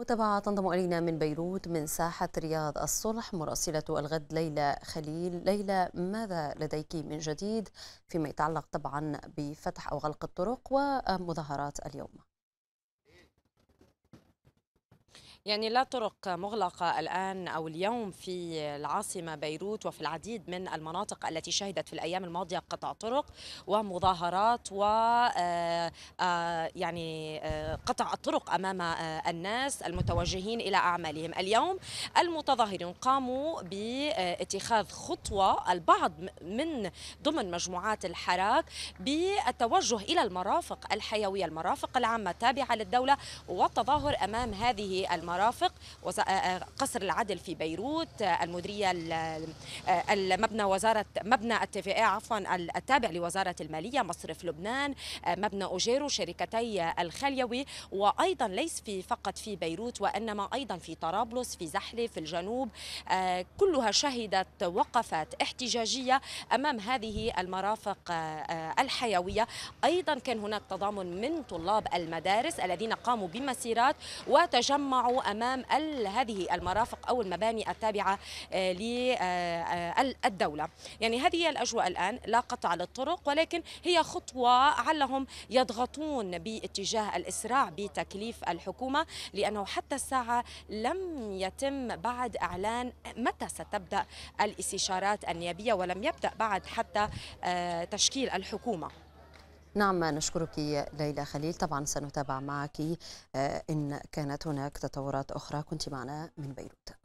متابعة تنضم إلينا من بيروت من ساحة رياض الصلح مراسلة الغد ليلى خليل ليلى ماذا لديك من جديد فيما يتعلق طبعا بفتح أو غلق الطرق ومظاهرات اليوم؟ يعني لا طرق مغلقة الآن أو اليوم في العاصمة بيروت وفي العديد من المناطق التي شهدت في الأيام الماضية قطع طرق ومظاهرات و آه، آه، يعني آه، قطع الطرق أمام الناس المتوجهين إلى أعمالهم اليوم المتظاهرون قاموا باتخاذ خطوة البعض من ضمن مجموعات الحراك بالتوجه إلى المرافق الحيوية المرافق العامة التابعة للدولة والتظاهر أمام هذه المرافق المرافق آه، آه، قصر العدل في بيروت آه، المديريه المبنى وزاره مبنى التي إيه، عفوا التابع لوزاره الماليه مصرف لبنان مبنى اوجيرو شركتي الخليوي وايضا ليس في فقط في بيروت وانما ايضا في طرابلس في زحله في الجنوب كلها شهدت وقفات احتجاجيه امام هذه المرافق الحيويه ايضا كان هناك تضامن من طلاب المدارس الذين قاموا بمسيرات وتجمعوا أمام هذه المرافق أو المباني التابعة آه، للدولة آه، آه، يعني هذه هي الأجواء الآن لا قطع للطرق ولكن هي خطوة علهم يضغطون باتجاه الإسراع بتكليف الحكومة لأنه حتى الساعة لم يتم بعد إعلان متى ستبدأ الاستشارات النيابية ولم يبدأ بعد حتى تشكيل الحكومة نعم نشكرك ليلى خليل طبعا سنتابع معك آه، إن كانت هناك تطورات أخرى كنت معنا من بيروت